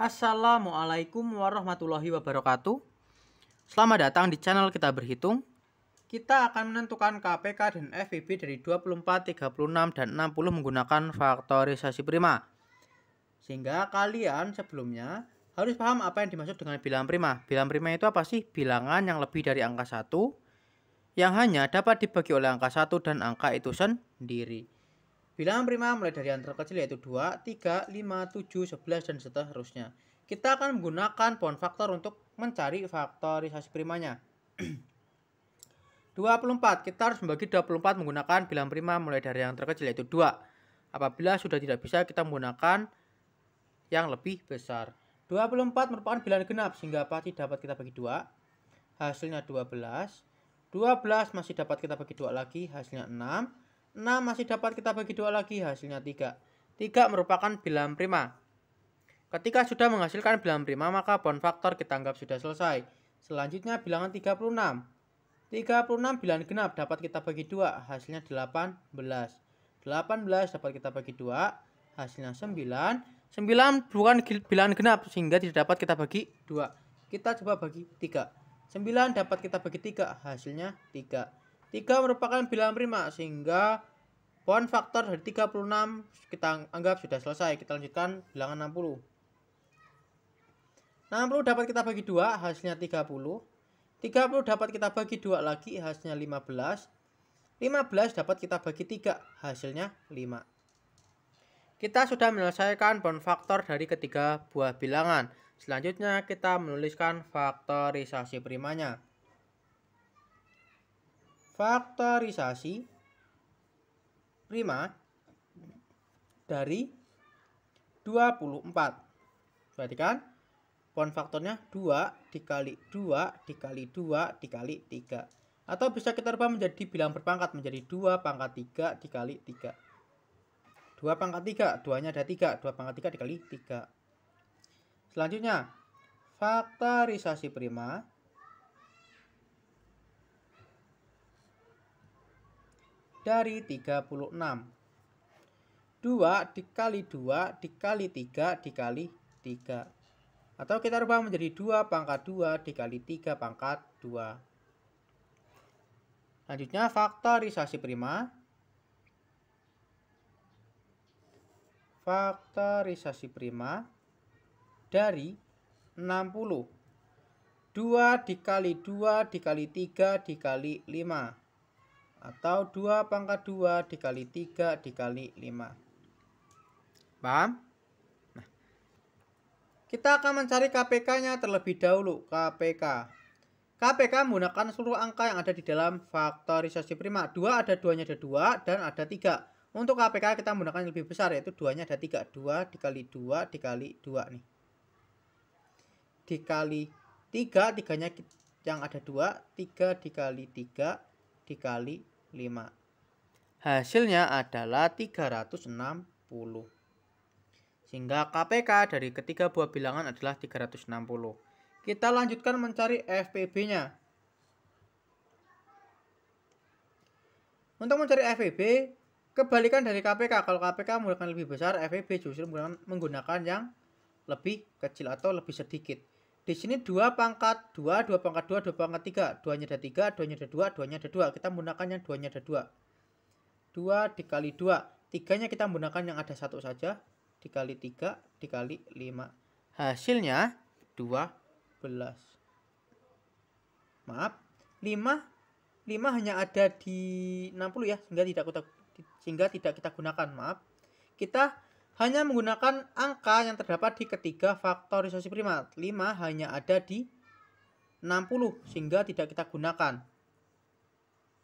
Assalamualaikum warahmatullahi wabarakatuh. Selamat datang di channel Kita Berhitung. Kita akan menentukan KPK dan FPB dari 24, 36, dan 60 menggunakan faktorisasi prima. Sehingga kalian sebelumnya harus paham apa yang dimaksud dengan bilangan prima. Bilangan prima itu apa sih? Bilangan yang lebih dari angka 1 yang hanya dapat dibagi oleh angka 1 dan angka itu sendiri. Bilangan prima mulai dari yang terkecil yaitu 2, 3, 5, 7, 11, dan seterusnya. Kita akan menggunakan pohon faktor untuk mencari faktorisasi primanya. 24. Kita harus membagi 24 menggunakan bilangan prima mulai dari yang terkecil yaitu 2. Apabila sudah tidak bisa, kita menggunakan yang lebih besar. 24 merupakan bilangan genap sehingga pasti dapat kita bagi 2. Hasilnya 12. 12 masih dapat kita bagi 2 lagi, hasilnya 6. 6 nah, masih dapat kita bagi dua lagi, hasilnya 3. 3 merupakan bilangan prima. Ketika sudah menghasilkan bilangan prima, maka bond faktor kita anggap sudah selesai. Selanjutnya bilangan 36. 36 bilangan genap dapat kita bagi dua, hasilnya 18. 18 dapat kita bagi dua, hasilnya 9. 9 bukan bilangan genap, sehingga tidak dapat kita bagi dua. Kita coba bagi 3. 9 dapat kita bagi 3, hasilnya 3. 3 merupakan bilangan prima sehingga pohon faktor dari 36 kita anggap sudah selesai. Kita lanjutkan bilangan 60. 60 dapat kita bagi 2, hasilnya 30. 30 dapat kita bagi 2 lagi, hasilnya 15. 15 dapat kita bagi 3, hasilnya 5. Kita sudah menyelesaikan bond faktor dari ketiga buah bilangan. Selanjutnya kita menuliskan faktorisasi primanya faktorisasi prima dari 24. Perhatikan, pon faktornya 2 dikali 2 dikali 2 dikali 3. Atau bisa kita rubah menjadi bilang berpangkat menjadi 2 pangkat 3 dikali 3. 2 pangkat 3, 2-nya ada 3, 2 pangkat 3 dikali 3. Selanjutnya, faktorisasi prima dari 36. 2 dikali 2 dikali 3 dikali 3. Atau kita rubah menjadi 2 pangkat 2 dikali 3 pangkat 2. Selanjutnya faktorisasi prima. Faktorisasi prima dari 60. 2 dikali 2 dikali 3 dikali 5 atau 2 pangkat 2 dikali 3 dikali 5. Paham? Nah, kita akan mencari KPK-nya terlebih dahulu. KPK. KPK menggunakan seluruh angka yang ada di dalam faktorisasi prima. 2 ada 2-nya ada 2 dan ada 3. Untuk KPK kita menggunakan yang lebih besar yaitu 2-nya ada 3. 2 dikali 2 dikali 2 nih. Dikali 3, 3-nya yang ada 2, 3 dikali 3 dikali Hasilnya adalah 360. Sehingga KPK dari ketiga buah bilangan adalah 360. Kita lanjutkan mencari FPB-nya. Untuk mencari FPB, kebalikan dari KPK. Kalau KPK menggunakan lebih besar, FPB justru menggunakan yang lebih kecil atau lebih sedikit. Di sini dua pangkat dua dua pangkat dua dua pangkat tiga 2-nya ada 3, 2-nya ada 2, 2 ada 2. Kita menggunakan yang 2-nya ada dua 2 dikali dua tiganya kita menggunakan yang ada satu saja. Dikali tiga dikali lima Hasilnya dua belas Maaf, lima lima hanya ada di 60 ya, sehingga tidak kita, sehingga tidak kita gunakan. Maaf. Kita hanya menggunakan angka yang terdapat di ketiga faktorisasi primat. 5 hanya ada di 60 sehingga tidak kita gunakan.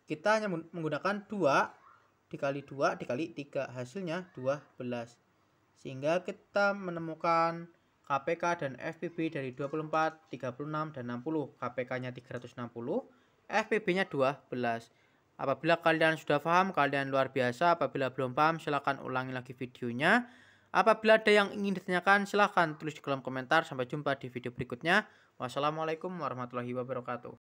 Kita hanya menggunakan 2 dikali 2 dikali 3 hasilnya 12. Sehingga kita menemukan KPK dan FPB dari 24, 36, dan 60. KPK-nya 360, FPB-nya 12. Apabila kalian sudah paham, kalian luar biasa. Apabila belum paham, silakan ulangi lagi videonya. Apabila ada yang ingin ditanyakan, silahkan tulis di kolom komentar. Sampai jumpa di video berikutnya. Wassalamualaikum warahmatullahi wabarakatuh.